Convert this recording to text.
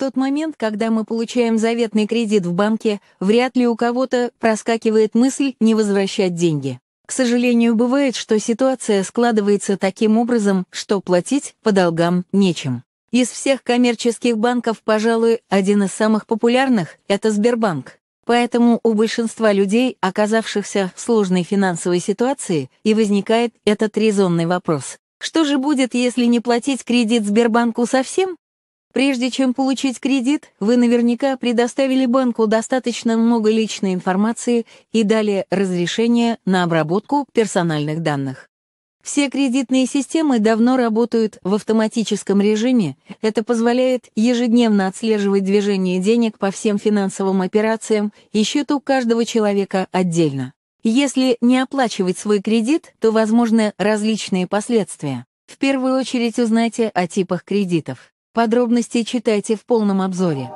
тот момент, когда мы получаем заветный кредит в банке, вряд ли у кого-то проскакивает мысль не возвращать деньги. К сожалению, бывает, что ситуация складывается таким образом, что платить по долгам нечем. Из всех коммерческих банков, пожалуй, один из самых популярных – это Сбербанк. Поэтому у большинства людей, оказавшихся в сложной финансовой ситуации, и возникает этот резонный вопрос. Что же будет, если не платить кредит Сбербанку совсем? Прежде чем получить кредит, вы наверняка предоставили банку достаточно много личной информации и дали разрешение на обработку персональных данных. Все кредитные системы давно работают в автоматическом режиме. Это позволяет ежедневно отслеживать движение денег по всем финансовым операциям и счету каждого человека отдельно. Если не оплачивать свой кредит, то возможны различные последствия. В первую очередь узнайте о типах кредитов. Подробности читайте в полном обзоре.